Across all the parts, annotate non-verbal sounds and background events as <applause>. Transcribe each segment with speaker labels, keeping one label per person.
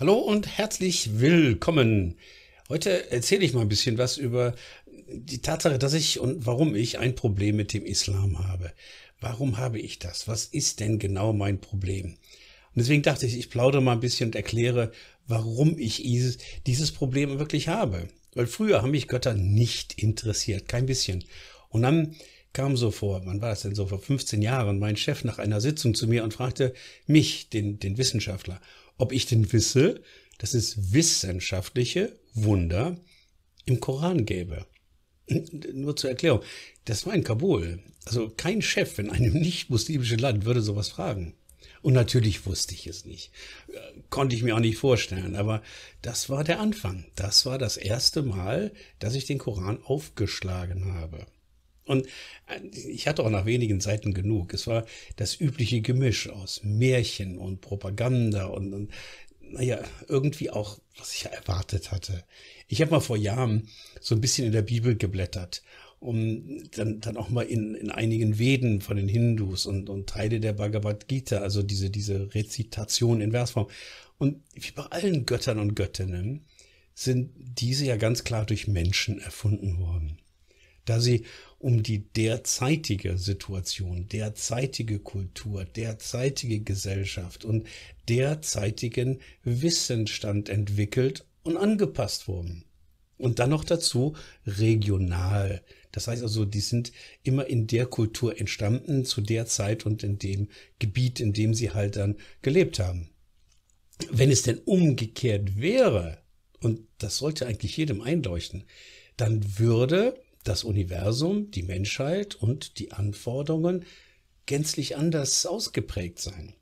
Speaker 1: Hallo und herzlich willkommen. Heute erzähle ich mal ein bisschen was über die Tatsache, dass ich und warum ich ein Problem mit dem Islam habe. Warum habe ich das? Was ist denn genau mein Problem? Und deswegen dachte ich, ich plaudere mal ein bisschen und erkläre, warum ich dieses Problem wirklich habe. Weil früher haben mich Götter nicht interessiert, kein bisschen. Und dann kam so vor, wann war das denn so, vor 15 Jahren, mein Chef nach einer Sitzung zu mir und fragte mich, den, den Wissenschaftler, ob ich denn wisse, dass es wissenschaftliche Wunder im Koran gäbe. Nur zur Erklärung, das war in Kabul. Also kein Chef in einem <laughs> nicht-muslimischen Land würde sowas fragen. Und natürlich wusste ich es nicht. Konnte ich mir auch nicht vorstellen. Aber das war der Anfang. Das war das erste Mal, dass ich den Koran aufgeschlagen habe. Und äh, ich hatte auch nach wenigen Seiten genug. Es war das übliche Gemisch aus Märchen und Propaganda und, und naja, irgendwie auch, was ich ja erwartet hatte. Ich habe mal vor Jahren so ein bisschen in der Bibel geblättert, um dann, dann auch mal in, in einigen Veden von den Hindus und, und Teile der Bhagavad Gita, also diese, diese Rezitation in Versform. Und wie bei allen Göttern und Göttinnen sind diese ja ganz klar durch Menschen erfunden worden. Da sie um die derzeitige Situation, derzeitige Kultur, derzeitige Gesellschaft und derzeitigen Wissensstand entwickelt und angepasst wurden. Und dann noch dazu regional. Das heißt also, die sind immer in der Kultur entstanden, zu der Zeit und in dem Gebiet, in dem sie halt dann gelebt haben. Wenn es denn umgekehrt wäre, und das sollte eigentlich jedem einleuchten, dann würde das Universum, die Menschheit und die Anforderungen gänzlich anders ausgeprägt sein.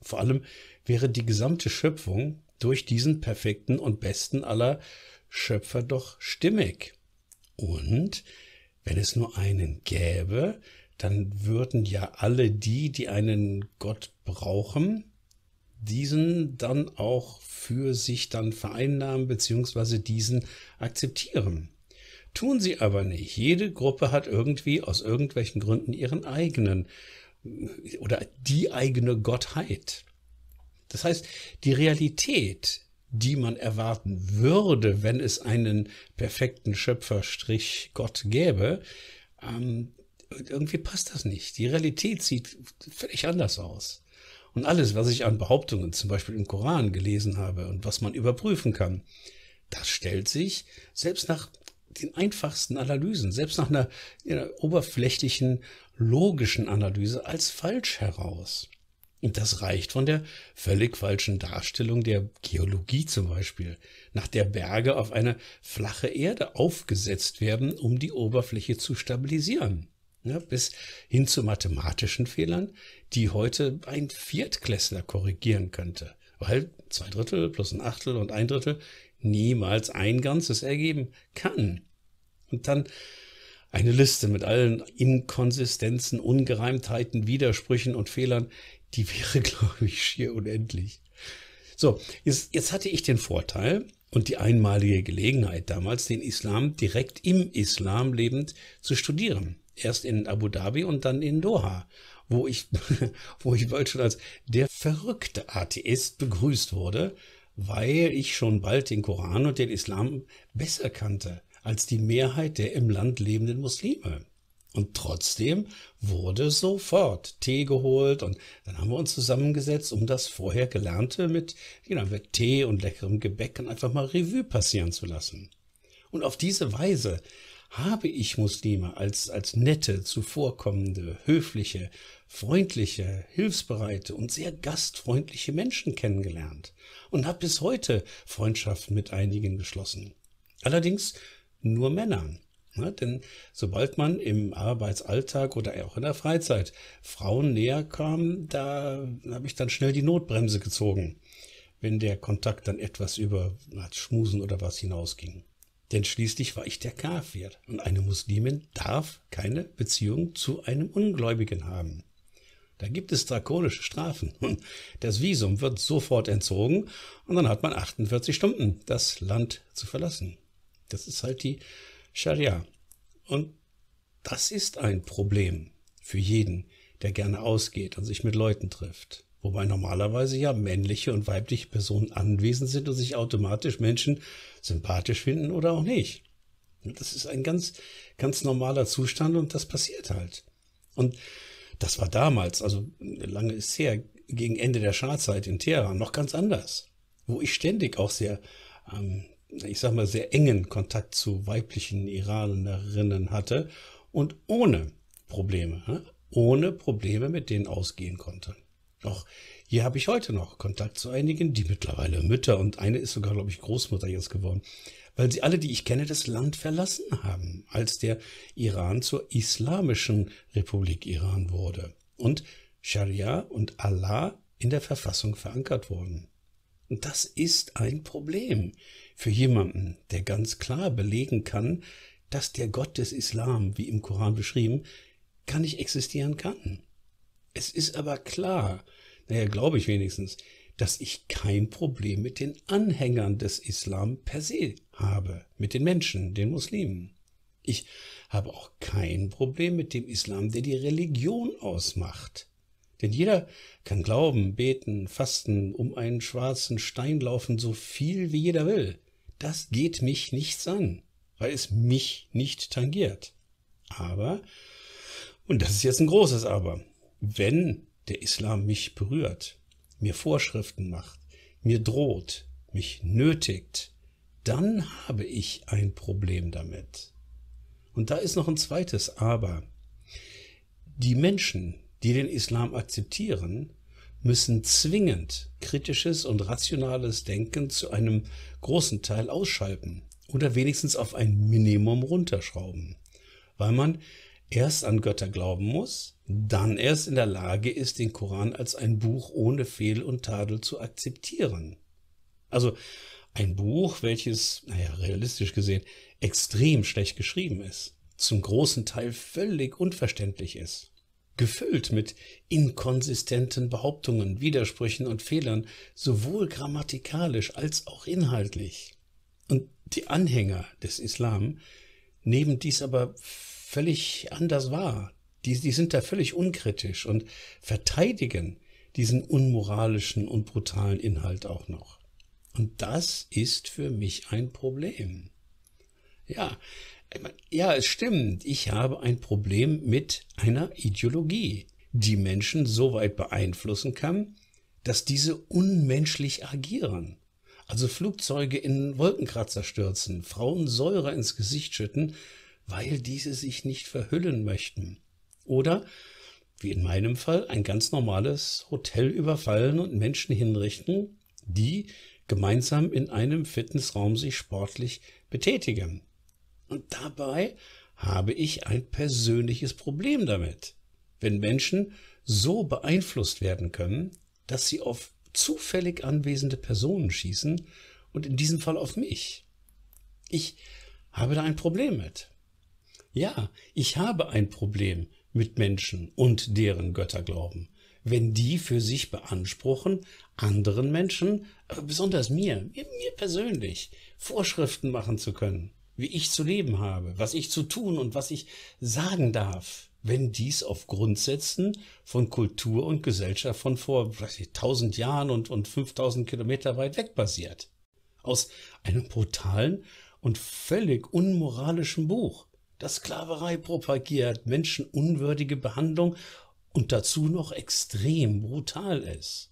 Speaker 1: Vor allem wäre die gesamte Schöpfung durch diesen perfekten und besten aller Schöpfer doch stimmig. Und wenn es nur einen gäbe, dann würden ja alle die, die einen Gott brauchen, diesen dann auch für sich dann vereinnahmen beziehungsweise diesen akzeptieren. Tun sie aber nicht. Jede Gruppe hat irgendwie aus irgendwelchen Gründen ihren eigenen oder die eigene Gottheit. Das heißt, die Realität, die man erwarten würde, wenn es einen perfekten Schöpferstrich Gott gäbe, ähm, irgendwie passt das nicht. Die Realität sieht völlig anders aus. Und alles, was ich an Behauptungen zum Beispiel im Koran gelesen habe und was man überprüfen kann, das stellt sich selbst nach den einfachsten Analysen, selbst nach einer, einer oberflächlichen, logischen Analyse, als falsch heraus. Und das reicht von der völlig falschen Darstellung der Geologie zum Beispiel, nach der Berge auf eine flache Erde aufgesetzt werden, um die Oberfläche zu stabilisieren, ja, ne, bis hin zu mathematischen Fehlern, die heute ein Viertklässler korrigieren könnte, weil zwei Drittel plus ein Achtel und ein Drittel niemals ein Ganzes ergeben kann. Und dann eine Liste mit allen Inkonsistenzen, Ungereimtheiten, Widersprüchen und Fehlern, die wäre, <laughs> glaube ich, schier unendlich. So, jetzt, jetzt hatte ich den Vorteil und die einmalige Gelegenheit damals, den Islam direkt im Islam lebend zu studieren. Erst in Abu Dhabi und dann in Doha, wo ich, <laughs> wo ich bald schon als der verrückte Atheist begrüßt wurde, weil ich schon bald den Koran und den Islam besser kannte als die Mehrheit der im Land lebenden Muslime. Und trotzdem wurde sofort Tee geholt und dann haben wir uns zusammengesetzt, um das vorher Gelernte mit, genau, mit Tee und leckerem Gebäck einfach mal Revue passieren zu lassen. Und auf diese Weise habe ich Muslime als, als nette, zuvorkommende, höfliche, freundliche, hilfsbereite und sehr gastfreundliche Menschen kennengelernt und habe bis heute Freundschaften mit einigen geschlossen. Allerdings nur Männern. Ja, ne, denn sobald man im Arbeitsalltag oder auch in der Freizeit Frauen näher kam, da habe ich dann schnell die Notbremse gezogen, wenn der Kontakt dann etwas über Schmusen oder was hinausging. Denn schließlich war ich der Kafir und eine Muslimin darf keine Beziehung zu einem Ungläubigen haben. Da gibt es drakonische Strafen. Das Visum wird sofort entzogen und dann hat man 48 Stunden, das Land zu verlassen. Das ist halt die Scharia. Und das ist ein Problem für jeden, der gerne ausgeht und sich mit Leuten trifft. Wobei normalerweise ja männliche und weibliche Personen anwesend sind und sich automatisch Menschen sympathisch finden oder auch nicht. Das ist ein ganz, ganz normaler Zustand und das passiert halt. Und das war damals, also lange ist her, gegen Ende der Scharzeit in Teheran noch ganz anders, wo ich ständig auch sehr ähm, ich sag mal, sehr engen Kontakt zu weiblichen Iranerinnen hatte und ohne Probleme, ne, ohne Probleme mit denen ausgehen konnte. Doch hier habe ich heute noch Kontakt zu einigen, die mittlerweile Mütter und eine ist sogar, glaube ich, Großmutter jetzt geworden, weil sie alle, die ich kenne, das Land verlassen haben, als der Iran zur Islamischen Republik Iran wurde und Scharia und Allah in der Verfassung verankert wurden. Und das ist ein Problem für jemanden, der ganz klar belegen kann, dass der Gott des Islam, wie im Koran beschrieben, gar nicht existieren kann. Es ist aber klar, naja, glaube ich wenigstens, dass ich kein Problem mit den Anhängern des Islam per se habe, mit den Menschen, den Muslimen. Ich habe auch kein Problem mit dem Islam, der die Religion ausmacht. Denn jeder kann glauben, beten, fasten, um einen schwarzen Stein laufen, so viel wie jeder will. Das geht mich nichts an, weil es mich nicht tangiert. Aber, und das ist jetzt ein großes Aber, wenn der Islam mich berührt, mir Vorschriften macht, mir droht, mich nötigt, dann habe ich ein Problem damit. Und da ist noch ein zweites Aber. Die Menschen, die den Islam akzeptieren, müssen zwingend kritisches und rationales Denken zu einem großen Teil ausschalten oder wenigstens auf ein Minimum runterschrauben, weil man erst an Götter glauben muss, dann erst in der Lage ist, den Koran als ein Buch ohne Fehl und Tadel zu akzeptieren. Also ein Buch, welches, naja, realistisch gesehen, extrem schlecht geschrieben ist, zum großen Teil völlig unverständlich ist gefüllt mit inkonsistenten Behauptungen, Widersprüchen und Fehlern, sowohl grammatikalisch als auch inhaltlich. Und die Anhänger des Islam nehmen dies aber völlig anders wahr. Die, die sind da völlig unkritisch und verteidigen diesen unmoralischen und brutalen Inhalt auch noch. Und das ist für mich ein Problem. Ja, ja, es stimmt. Ich habe ein Problem mit einer Ideologie, die Menschen so weit beeinflussen kann, dass diese unmenschlich agieren. Also Flugzeuge in Wolkenkratzer stürzen, Frauen Säure ins Gesicht schütten, weil diese sich nicht verhüllen möchten. Oder, wie in meinem Fall, ein ganz normales Hotel überfallen und Menschen hinrichten, die gemeinsam in einem Fitnessraum sich sportlich betätigen. Und dabei habe ich ein persönliches Problem damit, wenn Menschen so beeinflusst werden können, dass sie auf zufällig anwesende Personen schießen und in diesem Fall auf mich. Ich habe da ein Problem mit. Ja, ich habe ein Problem mit Menschen und deren Götterglauben, wenn die für sich beanspruchen, anderen Menschen, äh, besonders mir, mir, persönlich, Vorschriften machen zu können wie ich zu leben habe, was ich zu tun und was ich sagen darf, wenn dies auf Grundsätzen von Kultur und Gesellschaft von vor ich, 1000 Jahren und, und 5000 Kilometer weit weg basiert. Aus einem brutalen und völlig unmoralischen Buch, das Sklaverei propagiert, menschenunwürdige Behandlung und dazu noch extrem brutal ist.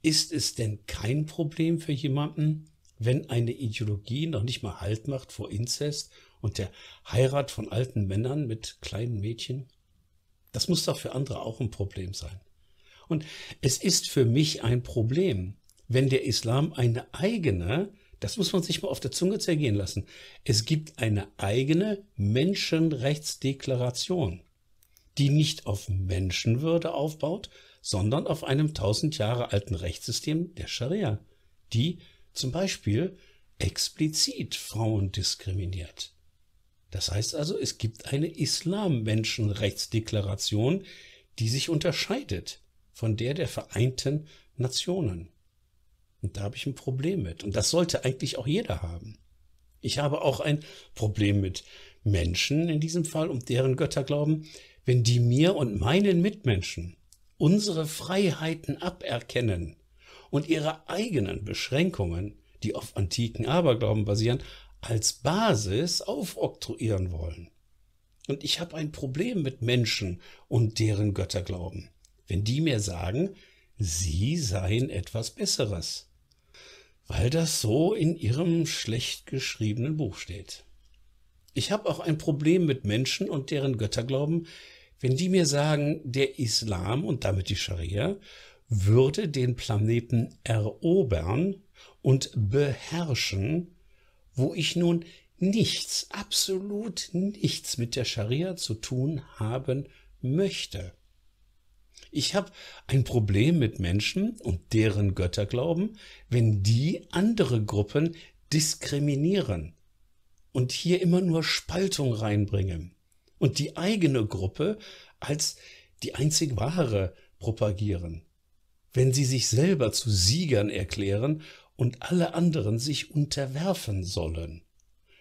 Speaker 1: Ist es denn kein Problem für jemanden, wenn eine Ideologie noch nicht mal Halt macht vor Inzest und der Heirat von alten Männern mit kleinen Mädchen? Das muss doch für andere auch ein Problem sein. Und es ist für mich ein Problem, wenn der Islam eine eigene, das muss man sich mal auf der Zunge zergehen lassen, es gibt eine eigene Menschenrechtsdeklaration, die nicht auf Menschenwürde aufbaut, sondern auf einem tausend Jahre alten Rechtssystem der Scharia, die zum Beispiel explizit Frauen diskriminiert. Das heißt also, es gibt eine Islam-Menschenrechtsdeklaration, die sich unterscheidet von der der Vereinten Nationen. Und da habe ich ein Problem mit. Und das sollte eigentlich auch jeder haben. Ich habe auch ein Problem mit Menschen in diesem Fall, um deren Götterglauben, wenn die mir und meinen Mitmenschen unsere Freiheiten aberkennen, und ihre eigenen Beschränkungen, die auf antiken Aberglauben basieren, als Basis aufoktroyieren wollen. Und ich habe ein Problem mit Menschen und deren Götterglauben, wenn die mir sagen, sie seien etwas Besseres, weil das so in ihrem schlecht geschriebenen Buch steht. Ich habe auch ein Problem mit Menschen und deren Götterglauben, wenn die mir sagen, der Islam und damit die Scharia würde den Planeten erobern und beherrschen, wo ich nun nichts, absolut nichts mit der Scharia zu tun haben möchte. Ich habe ein Problem mit Menschen und deren Götterglauben, wenn die andere Gruppen diskriminieren und hier immer nur Spaltung reinbringen und die eigene Gruppe als die einzig wahre propagieren wenn sie sich selber zu Siegern erklären und alle anderen sich unterwerfen sollen,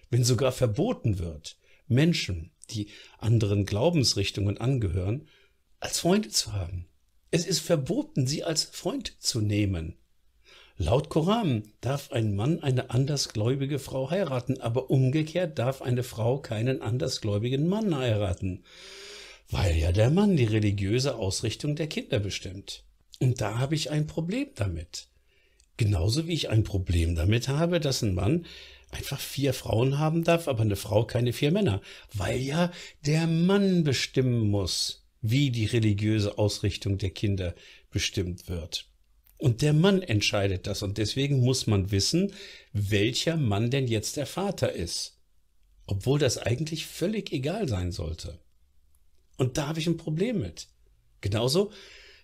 Speaker 1: wenn sogar verboten wird, Menschen, die anderen Glaubensrichtungen angehören, als Freunde zu haben. Es ist verboten, sie als Freund zu nehmen. Laut Koran darf ein Mann eine andersgläubige Frau heiraten, aber umgekehrt darf eine Frau keinen andersgläubigen Mann heiraten, weil ja der Mann die religiöse Ausrichtung der Kinder bestimmt. Und da habe ich ein Problem damit. Genauso wie ich ein Problem damit habe, dass ein Mann einfach vier Frauen haben darf, aber eine Frau keine vier Männer, weil ja der Mann bestimmen muss, wie die religiöse Ausrichtung der Kinder bestimmt wird. Und der Mann entscheidet das und deswegen muss man wissen, welcher Mann denn jetzt der Vater ist, obwohl das eigentlich völlig egal sein sollte. Und da habe ich ein Problem mit. Genauso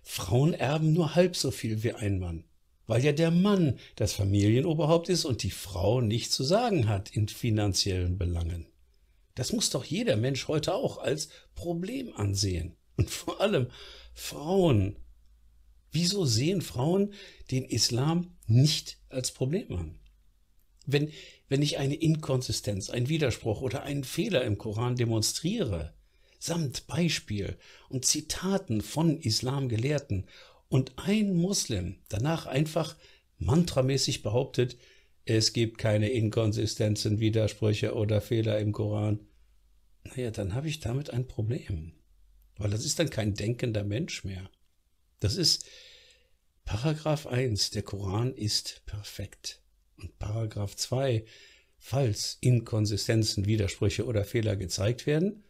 Speaker 1: Frauen erben nur halb so viel wie ein Mann, weil ja der Mann das Familienoberhaupt ist und die Frau nichts zu sagen hat in finanziellen Belangen. Das muss doch jeder Mensch heute auch als Problem ansehen. Und vor allem Frauen. Wieso sehen Frauen den Islam nicht als Problem an? Wenn, wenn ich eine Inkonsistenz, einen Widerspruch oder einen Fehler im Koran demonstriere, samt Beispiel und Zitaten von Islamgelehrten und ein Muslim danach einfach mantramäßig behauptet, es gibt keine Inkonsistenzen, Widersprüche oder Fehler im Koran, naja, dann habe ich damit ein Problem. Weil das ist dann kein denkender Mensch mehr. Das ist Paragraph 1, der Koran ist perfekt. Und Paragraph 2, falls Inkonsistenzen, Widersprüche oder Fehler gezeigt werden,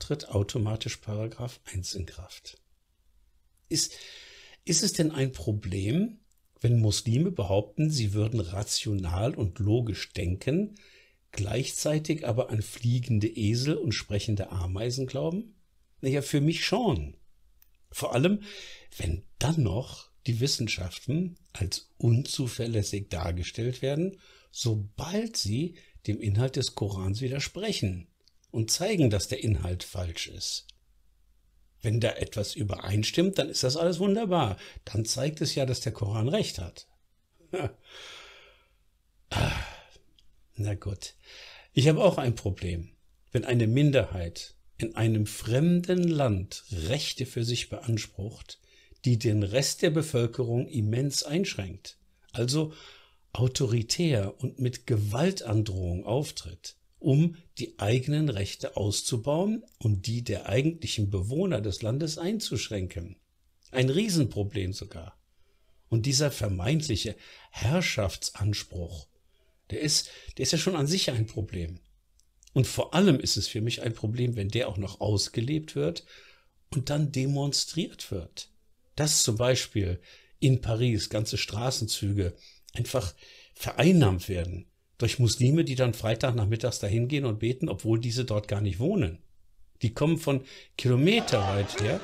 Speaker 1: tritt automatisch Paragraph 1 in Kraft. Ist, ist es denn ein Problem, wenn Muslime behaupten, sie würden rational und logisch denken, gleichzeitig aber an fliegende Esel und sprechende Ameisen glauben? Naja, für mich schon. Vor allem, wenn dann noch die Wissenschaften als unzuverlässig dargestellt werden, sobald sie dem Inhalt des Korans widersprechen und zeigen, dass der Inhalt falsch ist. Wenn da etwas übereinstimmt, dann ist das alles wunderbar. Dann zeigt es ja, dass der Koran recht hat. <laughs> Na gut. Ich habe auch ein Problem. Wenn eine Minderheit in einem fremden Land Rechte für sich beansprucht, die den Rest der Bevölkerung immens einschränkt, also autoritär und mit Gewaltandrohung auftritt, um die eigenen Rechte auszubauen und die der eigentlichen Bewohner des Landes einzuschränken. Ein Riesenproblem sogar. Und dieser vermeintliche Herrschaftsanspruch, der ist, der ist ja schon an sich ein Problem. Und vor allem ist es für mich ein Problem, wenn der auch noch ausgelebt wird und dann demonstriert wird. Dass zum Beispiel in Paris ganze Straßenzüge einfach vereinnahmt werden, durch Muslime, die dann Freitagnachmittags dahin gehen und beten, obwohl diese dort gar nicht wohnen. Die kommen von Kilometer weit her,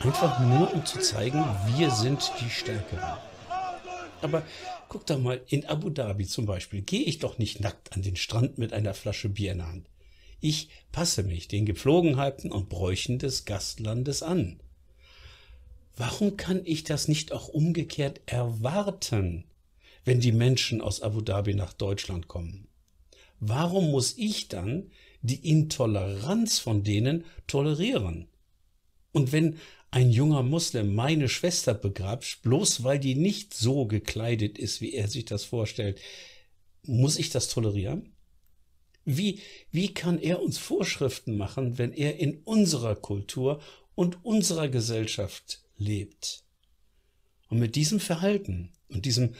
Speaker 1: einfach nur um zu zeigen, wir sind die Stärkeren. Aber guck doch mal, in Abu Dhabi zum Beispiel gehe ich doch nicht nackt an den Strand mit einer Flasche Bier in der Hand. Ich passe mich den Gepflogenheiten und Bräuchen des Gastlandes an. Warum kann ich das nicht auch umgekehrt erwarten? wenn die Menschen aus Abu Dhabi nach Deutschland kommen? Warum muss ich dann die Intoleranz von denen tolerieren? Und wenn ein junger Muslim meine Schwester begrabt, bloß weil die nicht so gekleidet ist, wie er sich das vorstellt, muss ich das tolerieren? Wie, wie kann er uns Vorschriften machen, wenn er in unserer Kultur und unserer Gesellschaft lebt? Und mit diesem Verhalten und diesem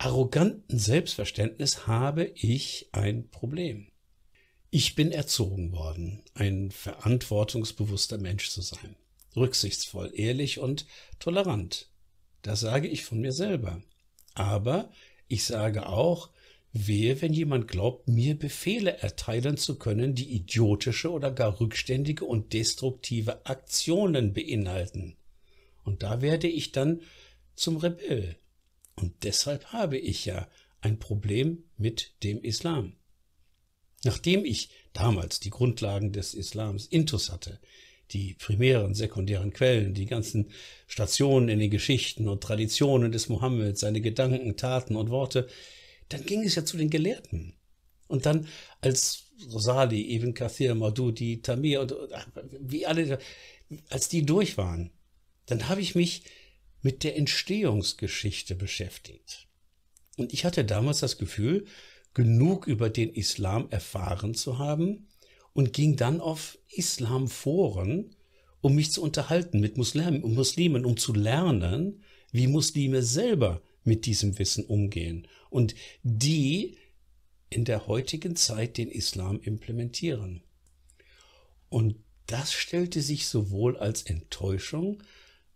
Speaker 1: arroganten Selbstverständnis habe ich ein Problem. Ich bin erzogen worden, ein verantwortungsbewusster Mensch zu sein, rücksichtsvoll, ehrlich und tolerant. Das sage ich von mir selber. Aber ich sage auch, wehe, wenn jemand glaubt, mir Befehle erteilen zu können, die idiotische oder gar rückständige und destruktive Aktionen beinhalten. Und da werde ich dann zum Rebell, und deshalb habe ich ja ein Problem mit dem Islam. Nachdem ich damals die Grundlagen des Islams intus hatte, die primären, sekundären Quellen, die ganzen Stationen in den Geschichten und Traditionen des Mohammed, seine Gedanken, Taten und Worte, dann ging es ja zu den Gelehrten. Und dann als Rosali, Ibn Kathir, Madudi, Tamir und äh, wie alle, als die durch waren, dann habe ich mich mit der Entstehungsgeschichte beschäftigt. Und ich hatte damals das Gefühl, genug über den Islam erfahren zu haben und ging dann auf Islamforen, um mich zu unterhalten mit Muslimen, um Muslimen, um zu lernen, wie Muslime selber mit diesem Wissen umgehen und die in der heutigen Zeit den Islam implementieren. Und das stellte sich sowohl als Enttäuschung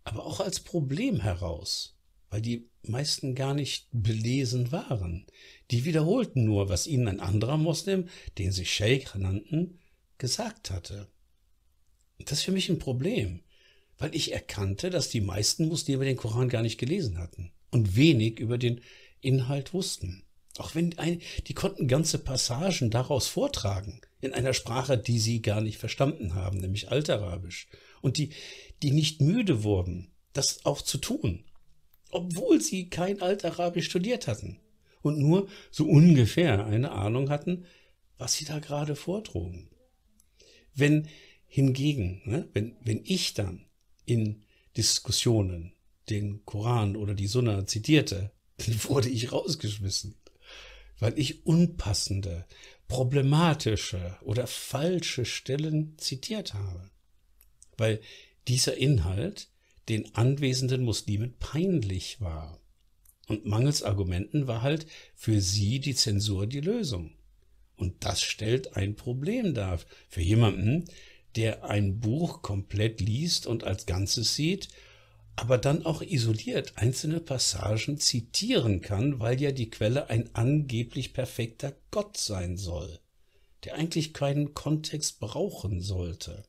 Speaker 1: aber auch als Problem heraus, weil die meisten gar nicht belesen waren. Die wiederholten nur, was ihnen ein anderer Moslem, den sie Sheikh nannten, gesagt hatte. Das ist für mich ein Problem, weil ich erkannte, dass die meisten Muslime den Koran gar nicht gelesen hatten und wenig über den Inhalt wussten. Auch wenn ein, die konnten ganze Passagen daraus vortragen, in einer Sprache, die sie gar nicht verstanden haben, nämlich Altarabisch. Und die, die nicht müde wurden, das auch zu tun, obwohl sie kein Altarabisch studiert hatten und nur so ungefähr eine Ahnung hatten, was sie da gerade vortrugen. Wenn hingegen, ne, wenn, wenn ich dann in Diskussionen den Koran oder die Sunna zitierte, <laughs> dann wurde ich rausgeschmissen weil ich unpassende, problematische oder falsche Stellen zitiert habe, weil dieser Inhalt den anwesenden Muslimen peinlich war. Und mangels Argumenten war halt für sie die Zensur die Lösung. Und das stellt ein Problem dar für jemanden, der ein Buch komplett liest und als Ganzes sieht aber dann auch isoliert einzelne Passagen zitieren kann, weil ja die Quelle ein angeblich perfekter Gott sein soll, der eigentlich keinen Kontext brauchen sollte.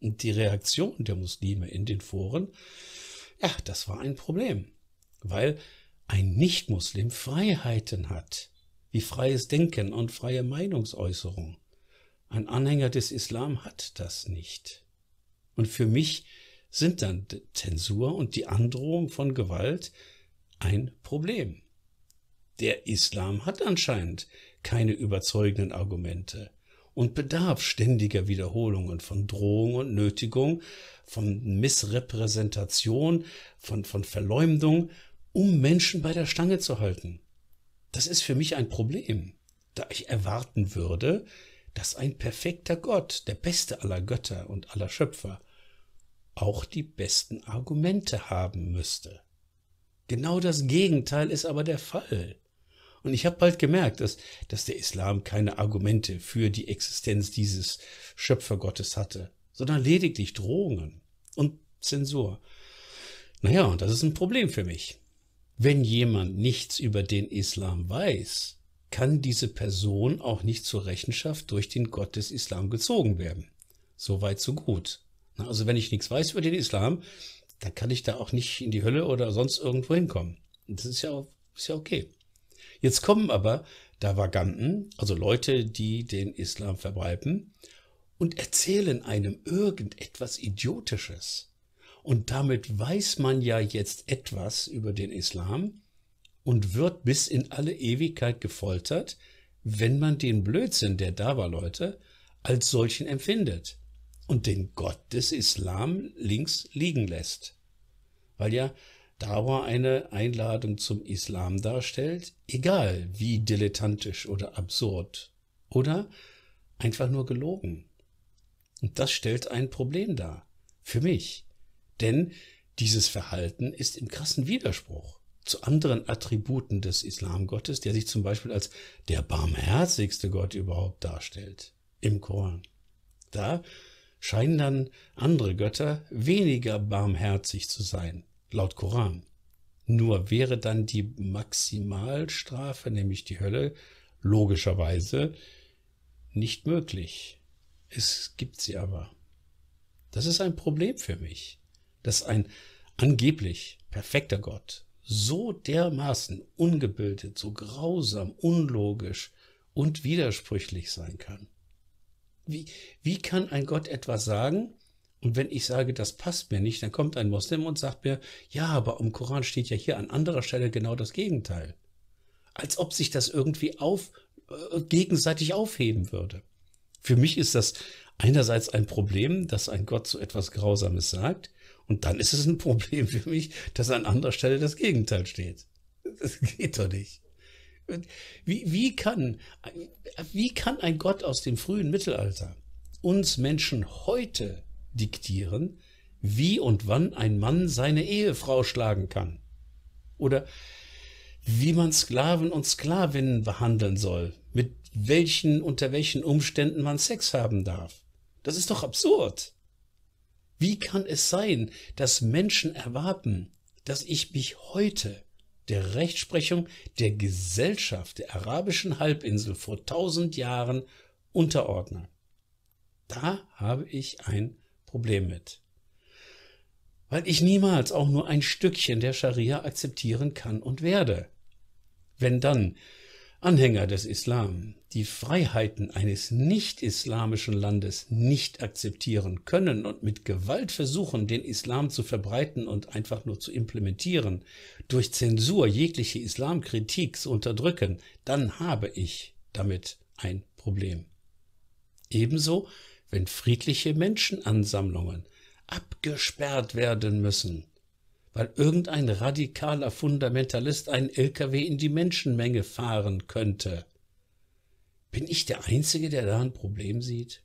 Speaker 1: Und die Reaktion der Muslime in den Foren, ja, das war ein Problem, weil ein Nichtmuslim Freiheiten hat, wie freies Denken und freie Meinungsäußerung. Ein Anhänger des Islam hat das nicht. Und für mich sind dann Zensur und die Androhung von Gewalt ein Problem. Der Islam hat anscheinend keine überzeugenden Argumente und bedarf ständiger Wiederholungen von Drohung und Nötigung, von Missrepräsentation, von, von Verleumdung, um Menschen bei der Stange zu halten. Das ist für mich ein Problem, da ich erwarten würde, dass ein perfekter Gott, der beste aller Götter und aller Schöpfer, auch die besten Argumente haben müsste. Genau das Gegenteil ist aber der Fall. Und ich habe bald gemerkt, dass, dass der Islam keine Argumente für die Existenz dieses Schöpfergottes hatte, sondern lediglich Drohungen und Zensur. Naja, und das ist ein Problem für mich. Wenn jemand nichts über den Islam weiß, kann diese Person auch nicht zur Rechenschaft durch den Gott des Islam gezogen werden. So weit, so gut. Ne? Also wenn ich nichts weiß über den Islam, dann kann ich da auch nicht in die Hölle oder sonst irgendwo hinkommen. Das ist ja, ist ja okay. Jetzt kommen aber Davaganten, also Leute, die den Islam verbreiten und erzählen einem irgendetwas Idiotisches. Und damit weiß man ja jetzt etwas über den Islam und wird bis in alle Ewigkeit gefoltert, wenn man den Blödsinn der Dawa-Leute als solchen empfindet und den Gott des Islam links liegen lässt. Weil ja Dauer eine Einladung zum Islam darstellt, egal wie dilettantisch oder absurd oder einfach nur gelogen. Und das stellt ein Problem dar. Für mich. Denn dieses Verhalten ist im krassen Widerspruch zu anderen Attributen des Islamgottes, der sich zum Beispiel als der barmherzigste Gott überhaupt darstellt im Koran. Da scheinen dann andere Götter weniger barmherzig zu sein, laut Koran. Nur wäre dann die Maximalstrafe, nämlich die Hölle, logischerweise nicht möglich. Es gibt sie aber. Das ist ein Problem für mich, dass ein angeblich perfekter Gott so dermaßen ungebildet, so grausam, unlogisch und widersprüchlich sein kann wie, wie kann ein Gott etwas sagen? Und wenn ich sage, das passt mir nicht, dann kommt ein Moslem und sagt mir, ja, aber im Koran steht ja hier an anderer Stelle genau das Gegenteil. Als ob sich das irgendwie auf, äh, gegenseitig aufheben würde. Für mich ist das einerseits ein Problem, dass ein Gott so etwas Grausames sagt, und dann ist es ein <laughs> Problem für mich, dass an anderer Stelle das Gegenteil steht. Das geht doch nicht. Wie, wie, kann, wie kann ein Gott aus dem frühen Mittelalter uns Menschen heute diktieren, wie und wann ein Mann seine Ehefrau schlagen kann? Oder wie man Sklaven und Sklavinnen behandeln soll, mit welchen, unter welchen Umständen man Sex haben darf. Das ist doch absurd. Wie kann es sein, dass Menschen erwarten, dass ich mich heute der Rechtsprechung der Gesellschaft der arabischen Halbinsel vor tausend Jahren unterordnen. Da habe ich ein Problem mit. Weil ich niemals auch nur ein Stückchen der Scharia akzeptieren kann und werde. Wenn dann Anhänger des Islam die Freiheiten eines nicht-islamischen Landes nicht akzeptieren können und mit Gewalt versuchen, den Islam zu verbreiten und einfach nur zu implementieren, durch Zensur jegliche Islamkritik zu unterdrücken, dann habe ich damit ein Problem. Ebenso, wenn friedliche Menschenansammlungen abgesperrt werden müssen, weil irgendein radikaler Fundamentalist einen LKW in die Menschenmenge fahren könnte. Bin ich der Einzige, der da ein Problem sieht?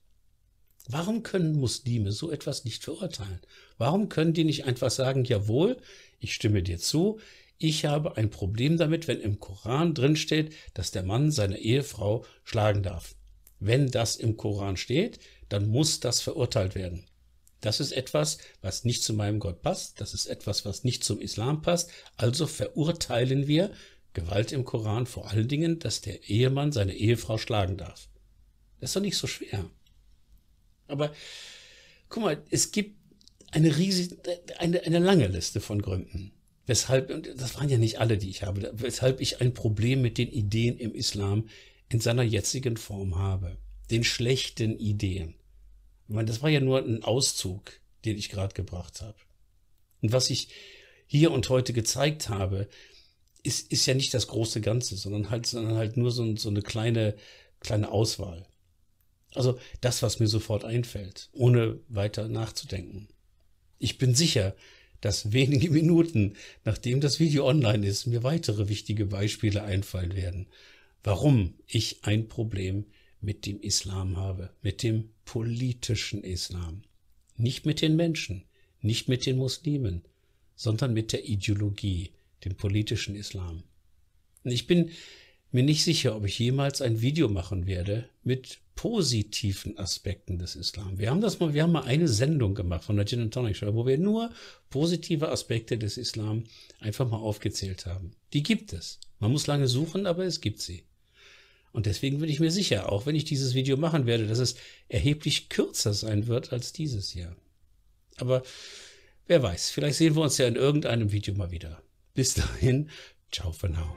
Speaker 1: Warum können Muslime so etwas nicht verurteilen? Warum können die nicht einfach sagen, jawohl, ich stimme dir zu, ich habe ein Problem damit, wenn im Koran drinsteht, dass der Mann seine Ehefrau schlagen darf. Wenn das im Koran steht, dann muss das verurteilt werden. Das ist etwas, was nicht zu meinem Gott passt. Das ist etwas, was nicht zum Islam passt. Also verurteilen wir Gewalt im Koran vor allen Dingen, dass der Ehemann seine Ehefrau schlagen darf. Das ist doch nicht so schwer. Aber guck mal, es gibt eine riesige, eine, eine lange Liste von Gründen. Weshalb, und das waren ja nicht alle, die ich habe, weshalb ich ein Problem mit den Ideen im Islam in seiner jetzigen Form habe. Den schlechten Ideen. Ich meine, das war ja nur ein Auszug, den ich gerade gebracht habe. Und was ich hier und heute gezeigt habe, ist, ist ja nicht das große Ganze, sondern halt, sondern halt nur so, so eine kleine, kleine Auswahl. Also das, was mir sofort einfällt, ohne weiter nachzudenken. Ich bin sicher, dass wenige <laughs> Minuten, nachdem das Video online ist, mir weitere wichtige Beispiele einfallen werden, warum ich ein Problem mit dem Islam habe, mit dem politischen Islam. Nicht mit den Menschen, nicht mit den Muslimen, sondern mit der Ideologie, dem politischen Islam. Ich bin mir nicht sicher, ob ich jemals ein Video machen werde mit positiven Aspekten des Islam. Wir haben das mal, wir haben mal eine Sendung gemacht von der Gin and Tonic Show, wo wir nur positive Aspekte des Islam einfach mal aufgezählt haben. Die gibt es. Man muss lange suchen, aber es gibt sie. Und deswegen bin ich mir sicher, auch wenn ich dieses Video machen werde, dass es erheblich kürzer sein wird als dieses Jahr. Aber wer weiß, vielleicht sehen wir uns ja in irgendeinem Video mal wieder. Bis dahin, ciao for now.